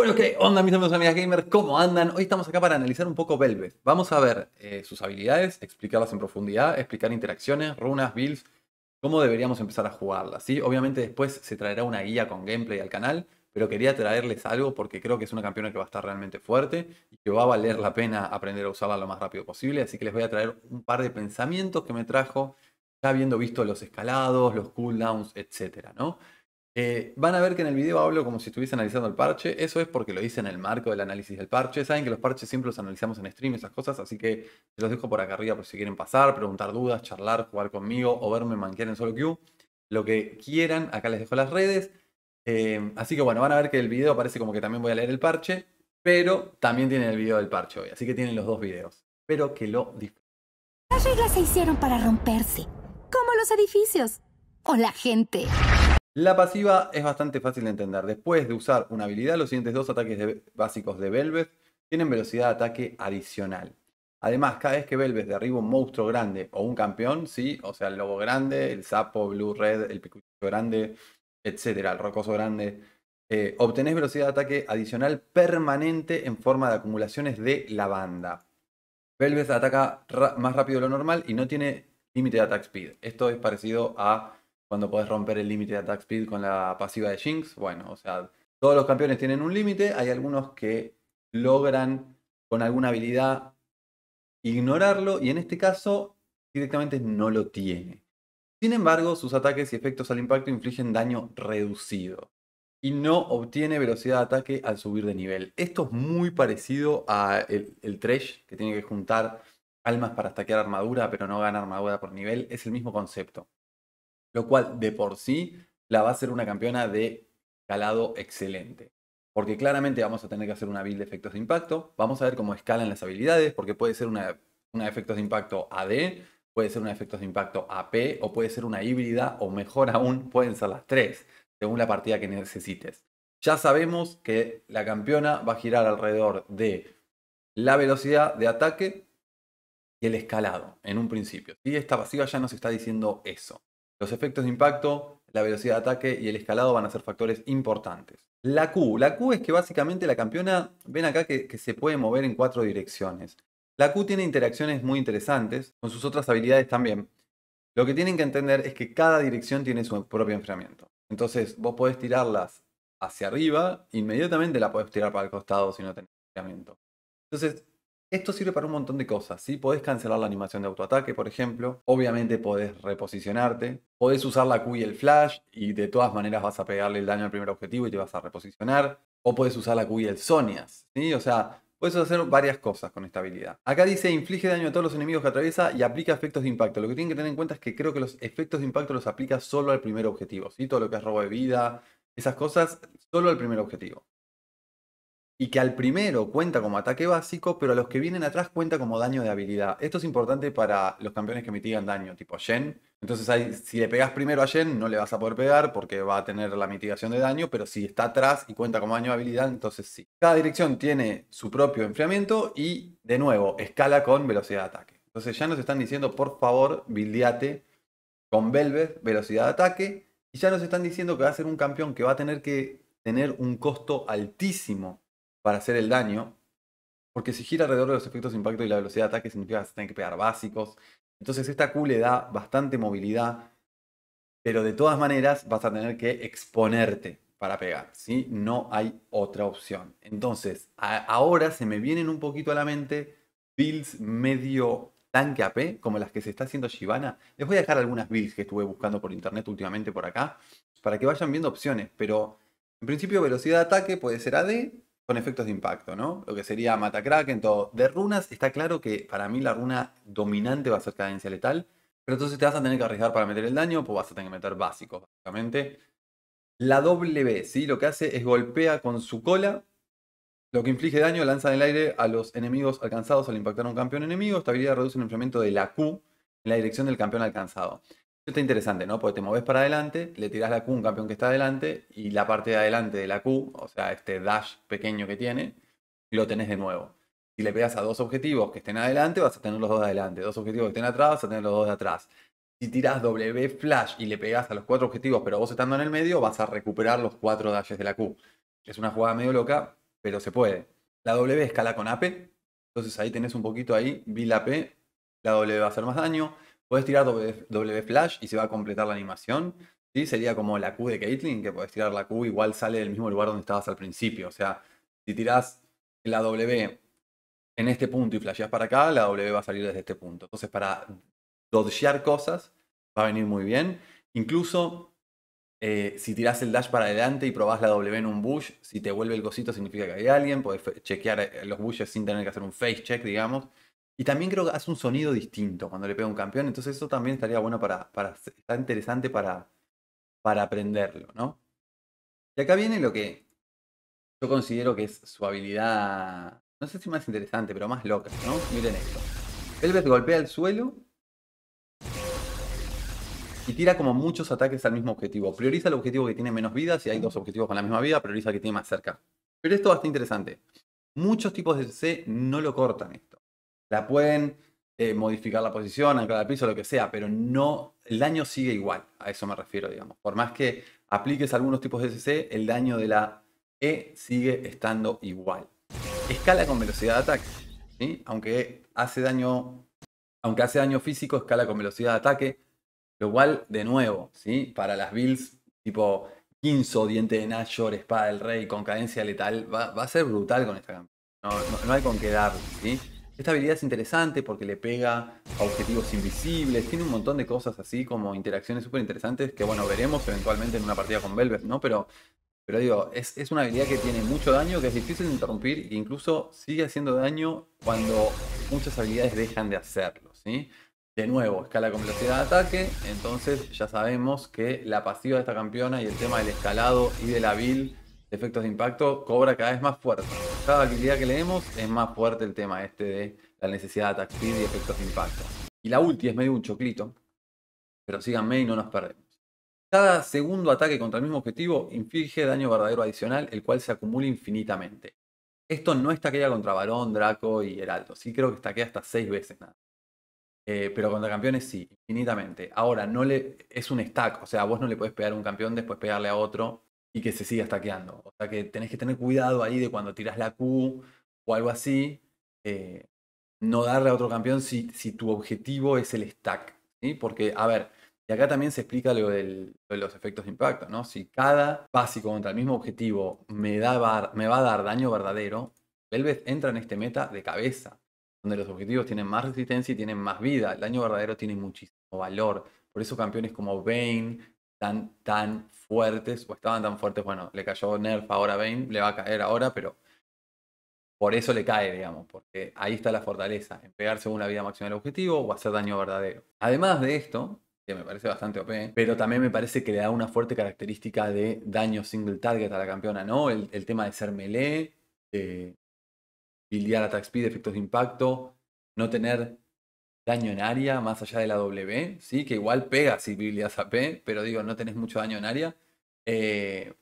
Bueno, ¿qué onda mis amigos y amigas gamer? ¿Cómo andan? Hoy estamos acá para analizar un poco Velvet. Vamos a ver eh, sus habilidades, explicarlas en profundidad, explicar interacciones, runas, builds, cómo deberíamos empezar a jugarlas. ¿sí? Obviamente después se traerá una guía con gameplay al canal, pero quería traerles algo porque creo que es una campeona que va a estar realmente fuerte y que va a valer la pena aprender a usarla lo más rápido posible. Así que les voy a traer un par de pensamientos que me trajo ya habiendo visto los escalados, los cooldowns, etcétera, ¿no? Eh, van a ver que en el video hablo como si estuviese analizando el parche. Eso es porque lo hice en el marco del análisis del parche. Saben que los parches siempre los analizamos en stream, esas cosas, así que los dejo por acá arriba por si quieren pasar, preguntar dudas, charlar, jugar conmigo o verme manquear en solo queue. Lo que quieran, acá les dejo las redes. Eh, así que bueno, van a ver que el video parece como que también voy a leer el parche, pero también tienen el video del parche hoy, así que tienen los dos videos. Espero que lo disfruten. Las reglas se hicieron para romperse, como los edificios o la gente. La pasiva es bastante fácil de entender. Después de usar una habilidad, los siguientes dos ataques básicos de Velvet tienen velocidad de ataque adicional. Además, cada vez que Velvet derriba un monstruo grande o un campeón, sí, o sea, el lobo grande, el sapo, blue, red, el picucho grande, etcétera, el rocoso grande, eh, obtenés velocidad de ataque adicional permanente en forma de acumulaciones de lavanda. Velvet ataca más rápido de lo normal y no tiene límite de attack speed. Esto es parecido a cuando podés romper el límite de attack speed con la pasiva de Jinx. Bueno, o sea, todos los campeones tienen un límite, hay algunos que logran con alguna habilidad ignorarlo y en este caso directamente no lo tiene. Sin embargo, sus ataques y efectos al impacto infligen daño reducido y no obtiene velocidad de ataque al subir de nivel. Esto es muy parecido a el, el Thresh, que tiene que juntar almas para stackear armadura, pero no gana armadura por nivel. Es el mismo concepto lo cual de por sí la va a ser una campeona de calado excelente. Porque claramente vamos a tener que hacer una build de efectos de impacto, vamos a ver cómo escalan las habilidades, porque puede ser una, una de efectos de impacto AD, puede ser una efectos de impacto AP, o puede ser una híbrida, o mejor aún, pueden ser las tres, según la partida que necesites. Ya sabemos que la campeona va a girar alrededor de la velocidad de ataque y el escalado en un principio. Y esta pasiva ya nos está diciendo eso. Los efectos de impacto, la velocidad de ataque y el escalado van a ser factores importantes. La Q. La Q es que básicamente la campeona, ven acá que, se puede mover en cuatro direcciones. La Q tiene interacciones muy interesantes, con sus otras habilidades también. Lo que tienen que entender es que cada dirección tiene su propio enfriamiento. Entonces, vos podés tirarlas hacia arriba, inmediatamente la podés tirar para el costado si no tenés enfriamiento. Entonces, esto sirve para un montón de cosas, ¿sí? Podés cancelar la animación de autoataque, por ejemplo. Obviamente podés reposicionarte. Podés usar la Q y el flash y de todas maneras vas a pegarle el daño al primer objetivo y te vas a reposicionar. O podés usar la Q y el Sonias, ¿sí? O sea, Puedes hacer varias cosas con esta habilidad. Acá dice inflige daño a todos los enemigos que atraviesa y aplica efectos de impacto. Lo que tienen que tener en cuenta es que creo que los efectos de impacto los aplica solo al primer objetivo. ¿sí? Todo lo que es robo de vida, esas cosas, solo al primer objetivo y que al primero cuenta como ataque básico, pero a los que vienen atrás cuenta como daño de habilidad. Esto es importante para los campeones que mitigan daño, tipo Shen. Entonces, si le pegas primero a Shen, no le vas a poder pegar porque va a tener la mitigación de daño, pero si está atrás y cuenta como daño de habilidad, entonces sí. Cada dirección tiene su propio enfriamiento y, de nuevo, escala con velocidad de ataque. Entonces, ya nos están diciendo, por favor, buildiate con Velvet, velocidad de ataque. Y ya nos están diciendo que va a ser un campeón que va a tener que tener un costo altísimo para hacer el daño, porque si gira alrededor de los efectos de impacto y la velocidad de ataque, significa que se que pegar básicos. Entonces esta Q le da bastante movilidad, pero de todas maneras vas a tener que exponerte para pegar, ¿sí? No hay otra opción. Entonces, ahora se me vienen un poquito a la mente builds medio tanque AP, como las que se está haciendo Shivana. Les voy a dejar algunas builds que estuve buscando por internet últimamente por acá, para que vayan viendo opciones, pero en principio velocidad de ataque puede ser AD, con efectos de impacto, ¿no? Lo que sería en todo. De runas está claro que para mí la runa dominante va a ser cadencia letal, pero entonces te vas a tener que arriesgar para meter el daño, pues vas a tener que meter básicos, básicamente. La W, ¿sí? Lo que hace es golpea con su cola, lo que inflige daño, lanza en el aire a los enemigos alcanzados al impactar a un campeón enemigo. estabilidad reduce el enfriamiento de la Q en la dirección del campeón alcanzado está interesante, ¿no? Porque te moves para adelante, le tiras la Q a un campeón que está adelante y la parte de adelante de la Q, o sea, este dash pequeño que tiene, lo tenés de nuevo. Si le pegas a dos objetivos que estén adelante, vas a tener los dos adelante. Dos objetivos que estén atrás, vas a tener los dos de atrás. Si tiras W flash y le pegas a los cuatro objetivos, pero vos estando en el medio, vas a recuperar los cuatro dashes de la Q. Es una jugada medio loca, pero se puede. La W escala con AP, entonces ahí tenés un poquito ahí, vi la P, la W va a hacer más daño Puedes tirar w, Flash y se va a completar la animación. ¿sí? Sería como la Q de Caitlyn, que puedes tirar la Q, igual sale del mismo lugar donde estabas al principio. O sea, si tirás la W en este punto y flasheas para acá, la W va a salir desde este punto. Entonces, para dodgear cosas, va a venir muy bien. Incluso eh, si tirás el dash para adelante y probás la W en un bush, si te vuelve el cosito significa que hay alguien, podés chequear eh, los bushes sin tener que hacer un face check, digamos. Y también creo que hace un sonido distinto cuando le pega un campeón, entonces eso también estaría bueno para, para está interesante para, para aprenderlo, ¿no? Y acá viene lo que yo considero que es su habilidad, no sé si más interesante, pero más loca, ¿no? Miren esto. vez golpea el suelo y tira como muchos ataques al mismo objetivo. Prioriza el objetivo que tiene menos vida, si hay dos objetivos con la misma vida, prioriza el que tiene más cerca. Pero esto va interesante. Muchos tipos de C no lo cortan esto. La pueden eh, modificar la posición, anclar al piso, lo que sea, pero no, el daño sigue igual, a eso me refiero, digamos. Por más que apliques algunos tipos de SC, el daño de la E sigue estando igual. Escala con velocidad de ataque, ¿sí? aunque, hace daño, aunque hace daño físico, escala con velocidad de ataque, lo cual, de nuevo, ¿sí? para las builds tipo Quinzo, Diente de Nashor, Espada del Rey, con cadencia letal, va, a ser brutal con esta campaña. No, hay con qué dar, ¿sí? Esta habilidad es interesante porque le pega a objetivos invisibles, tiene un montón de cosas así como interacciones súper interesantes que bueno, veremos eventualmente en una partida con Velvet, ¿no? Pero, pero digo, es, es, una habilidad que tiene mucho daño, que es difícil de interrumpir e incluso sigue haciendo daño cuando muchas habilidades dejan de hacerlo, ¿sí? De nuevo, escala con velocidad de ataque, entonces ya sabemos que la pasiva de esta campeona y el tema del escalado y de la build efectos de impacto cobra cada vez más fuerte. Cada habilidad que leemos es más fuerte el tema este de la necesidad de attack y efectos de impacto. Y la ulti es medio un choclito, pero síganme y no nos perdemos. Cada segundo ataque contra el mismo objetivo inflige daño verdadero adicional, el cual se acumula infinitamente. Esto no estaquea contra Barón, Draco y Heraldo. Sí creo que estaquea hasta 6 veces nada. Eh, pero contra campeones sí, infinitamente. Ahora, no le, es un stack, o sea, vos no le podés pegar a un campeón, después pegarle a otro y que se siga stackeando. O sea que tenés que tener cuidado ahí de cuando tiras la Q o algo así, eh, no darle a otro campeón si, tu objetivo es el stack. Porque, a ver, y acá también se explica lo, de los efectos de impacto, ¿no? Si cada básico contra el mismo objetivo me, da me va a dar daño verdadero, Velvet entra en este meta de cabeza, donde los objetivos tienen más resistencia y tienen más vida. El daño verdadero tiene muchísimo valor. Por eso campeones como Bane, tan, tan fuertes o estaban tan fuertes. Bueno, le cayó Nerf ahora a Bane, le va a caer ahora, pero por eso le cae, digamos, porque ahí está la fortaleza, en pegarse una vida máxima del objetivo o hacer daño verdadero. Además de esto, que me parece bastante OP, pero también me parece que le da una fuerte característica de daño single target a la campeona, ¿no? El, tema de ser melee, de buildear attack speed, efectos de impacto, no tener daño en área, más allá de la W, ¿sí? que igual pega si Biblias AP, pero digo, no tenés mucho daño en área. Eh,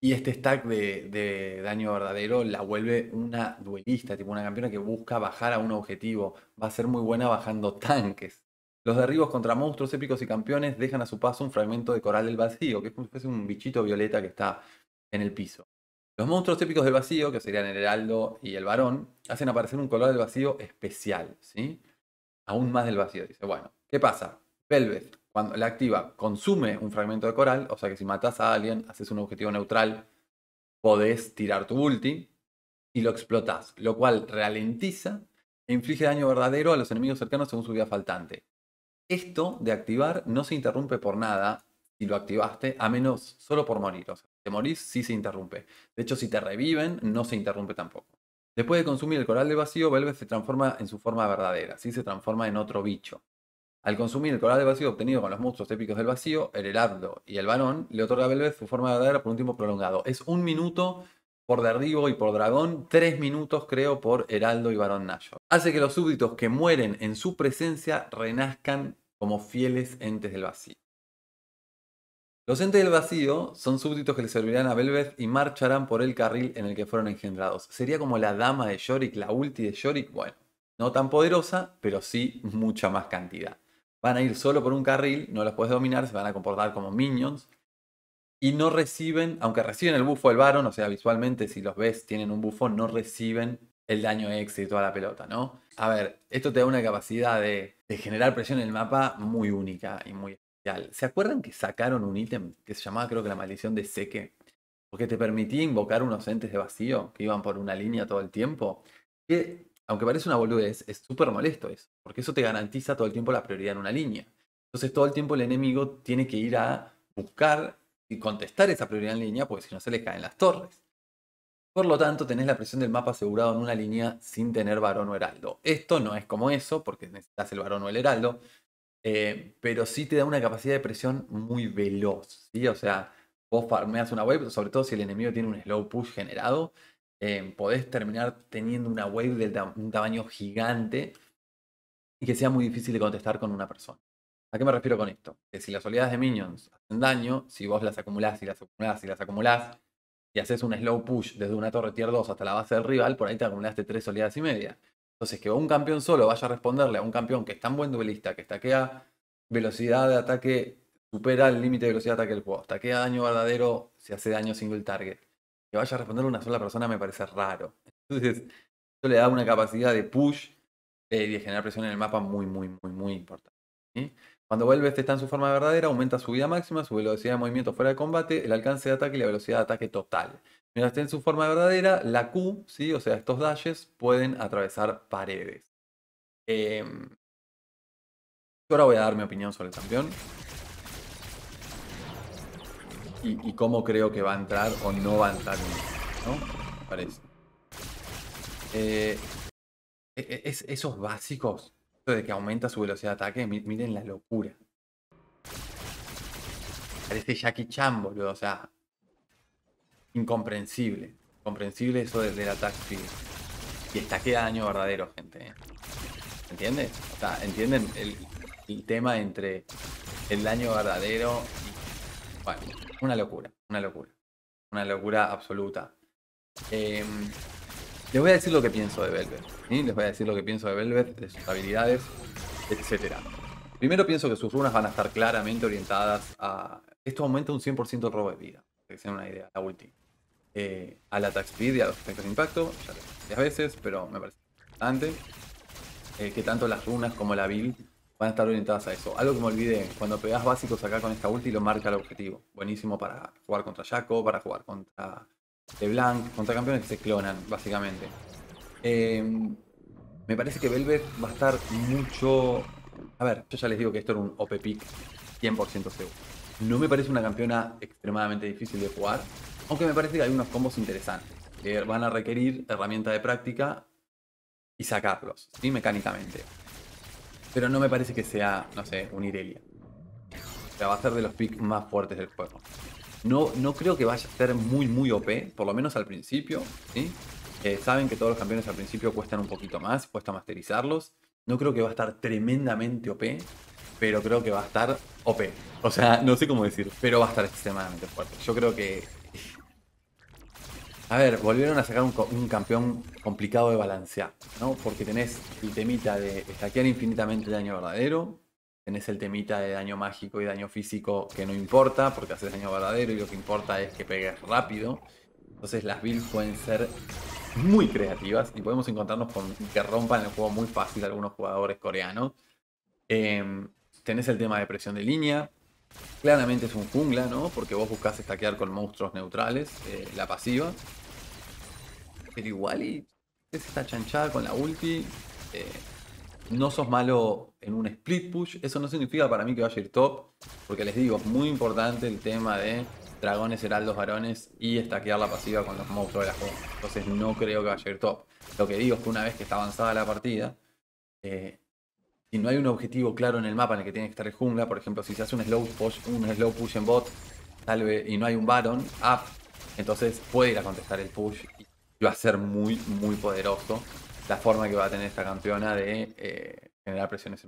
y este stack de, daño verdadero la vuelve una duelista, tipo una campeona que busca bajar a un objetivo. Va a ser muy buena bajando tanques. Los derribos contra monstruos épicos y campeones dejan a su paso un fragmento de coral del vacío, que es un bichito violeta que está en el piso. Los monstruos épicos del vacío, que serían el heraldo y el varón, hacen aparecer un color del vacío especial, ¿sí? aún más del vacío. Dice, bueno, ¿qué pasa? Velvet, cuando la activa, consume un fragmento de coral, o sea que si matas a alguien, haces un objetivo neutral, podés tirar tu ulti y lo explotás, lo cual ralentiza e inflige daño verdadero a los enemigos cercanos según su vida faltante. Esto de activar no se interrumpe por nada si lo activaste, a menos solo por morir. O sea, si te morís, sí se interrumpe. De hecho, si te reviven, no se interrumpe tampoco. Después de consumir el coral del vacío, Velvet se transforma en su forma verdadera, ¿sí? se transforma en otro bicho. Al consumir el coral del vacío obtenido con los monstruos épicos del vacío, el heraldo y el varón le otorga a Velvet su forma verdadera por un tiempo prolongado. Es un minuto por derribo y por dragón, tres minutos creo por heraldo y varón Nayo. Hace que los súbditos que mueren en su presencia renazcan como fieles entes del vacío. Los entes del vacío son súbditos que le servirán a Belveth y marcharán por el carril en el que fueron engendrados. Sería como la dama de Yorick, la ulti de Yorick, bueno, no tan poderosa, pero sí mucha más cantidad. Van a ir solo por un carril, no los puedes dominar, se van a comportar como minions. Y no reciben, aunque reciben el buffo del varón, o sea, visualmente si los ves tienen un bufo, no reciben el daño extra y toda la pelota, ¿no? A ver, esto te da una capacidad de, de generar presión en el mapa muy única y muy ¿Se acuerdan que sacaron un ítem que se llamaba, creo que la maldición de Seque? Porque te permitía invocar unos entes de vacío que iban por una línea todo el tiempo. Que, aunque parece una boludez, es súper molesto eso. Porque eso te garantiza todo el tiempo la prioridad en una línea. Entonces todo el tiempo el enemigo tiene que ir a buscar y contestar esa prioridad en línea, porque si no se le caen las torres. Por lo tanto, tenés la presión del mapa asegurado en una línea sin tener varón o heraldo. Esto no es como eso, porque necesitas el varón o el heraldo, eh, pero sí te da una capacidad de presión muy veloz, O sea, vos farmeas una wave, sobre todo si el enemigo tiene un slow push generado, eh, podés terminar teniendo una wave de un tamaño gigante y que sea muy difícil de contestar con una persona. ¿A qué me refiero con esto? Que si las oleadas de minions hacen daño, si vos las acumulás y las acumulás y las acumulás, y haces un slow push desde una torre tier 2 hasta la base del rival, por ahí te acumulaste tres oleadas y media. Entonces, que un campeón solo vaya a responderle a un campeón que es tan buen duelista, que taquea velocidad de ataque, supera el límite de velocidad de ataque del juego, taquea daño verdadero si hace daño single target, que vaya a responderle a una sola persona me parece raro. Entonces, eso le da una capacidad de push eh, y de generar presión en el mapa muy, muy, muy, muy importante. Cuando vuelve este está en su forma verdadera, aumenta su vida máxima, su velocidad de movimiento fuera de combate, el alcance de ataque y la velocidad de ataque total. Mientras esté en su forma verdadera, la Q, ¿sí? o sea, estos dashes pueden atravesar paredes. Em, ahora voy a dar mi opinión sobre el campeón. Y, cómo creo que va a entrar o no va a entrar. Eh, e, e, esos básicos de que aumenta su velocidad de ataque, miren la locura. Parece Jackie Chan, boludo, o sea, incomprensible. Comprensible eso del, el ataque. Y está que daño verdadero, gente. Eh. ¿Entiendes? O ¿entienden el, tema entre el daño verdadero Bueno, una locura, una locura. Una locura absoluta. Em, les voy a decir lo que pienso de Velvet. Les voy a decir lo que pienso de Velvet, de sus habilidades, etc. Primero pienso que sus runas van a estar claramente orientadas a... Esto aumenta un 100% el robo de vida. Para que se una idea, la ulti. Eh, al attack speed y a los efectos de impacto. Ya lo varias veces, pero me parece importante. Eh, que tanto las runas como la build van a estar orientadas a eso. Algo que me olvidé, cuando pegas básicos acá con esta ulti lo marca el objetivo. Buenísimo para jugar contra Jaco, para jugar contra de Blanc, contra campeones que se clonan, básicamente. Eh, me parece que Velvet va a estar mucho... A ver, yo ya les digo que esto era un OP pick 100% seguro. No me parece una campeona extremadamente difícil de jugar, aunque me parece que hay unos combos interesantes, que van a requerir herramienta de práctica y sacarlos, ¿sí? Mecánicamente. Pero no me parece que sea, no sé, un Irelia. O sea, va a ser de los picks más fuertes del juego. No, creo que vaya a ser muy, muy OP, por lo menos al principio, ¿sí? Eh, saben que todos los campeones al principio cuestan un poquito más, cuesta masterizarlos. No creo que va a estar tremendamente OP, pero creo que va a estar OP. O sea, no sé cómo decir, pero va a estar extremadamente fuerte. Yo creo que... A ver, volvieron a sacar un, campeón complicado de balancear, ¿no? Porque tenés el temita de stackear infinitamente daño verdadero, Tenés el temita de daño mágico y daño físico que no importa, porque haces daño verdadero y lo que importa es que pegues rápido. Entonces las builds pueden ser muy creativas y podemos encontrarnos con que rompan el juego muy fácil algunos jugadores coreanos. Em, tenés el tema de presión de línea. Claramente es un jungla, ¿no? Porque vos buscás stackear con monstruos neutrales, eh, la pasiva. Pero igual y es esta chanchada con la ulti. Eh, no sos malo en un split push, eso no significa para mí que vaya a ir top, porque les digo, es muy importante el tema de dragones, heraldos, varones y estaquear la pasiva con los monstruos de la juego. Entonces no creo que vaya a ir top. Lo que digo es que una vez que está avanzada la partida, y eh, si no hay un objetivo claro en el mapa en el que tiene que estar el jungla, por ejemplo, si se hace un slow push, un slow push en bot y no hay un baron, up, entonces puede ir a contestar el push y va a ser muy, muy poderoso la forma que va a tener esta campeona de eh, generar presiones.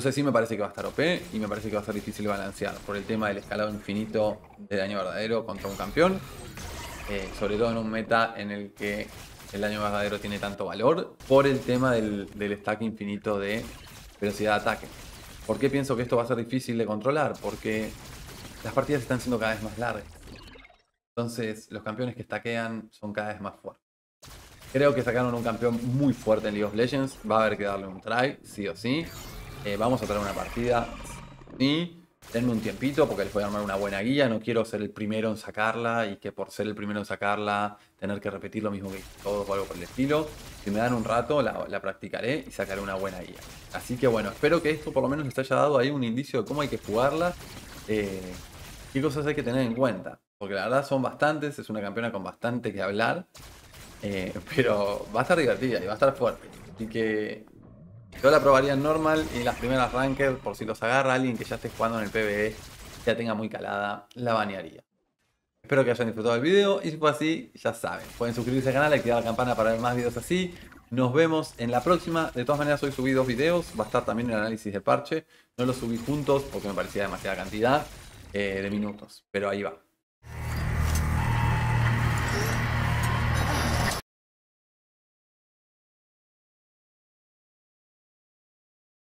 sé si me parece que va a estar OP y me parece que va a ser difícil balancear por el tema del escalado infinito de daño verdadero contra un campeón. Eh, sobre todo en un meta en el que el daño verdadero tiene tanto valor por el tema del, del stack infinito de velocidad de ataque. ¿Por qué pienso que esto va a ser difícil de controlar? Porque las partidas están siendo cada vez más largas. Entonces los campeones que stackean son cada vez más fuertes. Creo que sacaron un campeón muy fuerte en League of Legends. Va a haber que darle un try, sí o sí. Eh, vamos a traer una partida, Y Denme un tiempito porque les voy a armar una buena guía. No quiero ser el primero en sacarla y que por ser el primero en sacarla tener que repetir lo mismo que todo o algo por el estilo. Si me dan un rato la, practicaré y sacaré una buena guía. Así que bueno, espero que esto por lo menos les haya dado ahí un indicio de cómo hay que jugarla. Eh, qué cosas hay que tener en cuenta. Porque la verdad son bastantes, es una campeona con bastante que hablar. Eh, pero va a estar divertida y va a estar fuerte. Así que yo la probaría normal y las primeras Rankers, por si los agarra alguien que ya esté jugando en el PvE, ya tenga muy calada, la banearía. Espero que hayan disfrutado el video y si fue así, ya saben. Pueden suscribirse al canal, activar la campana para ver más videos así. Nos vemos en la próxima. De todas maneras, hoy subí dos videos. Va a estar también el análisis de parche. No los subí juntos porque me parecía demasiada cantidad eh, de minutos. Pero ahí va.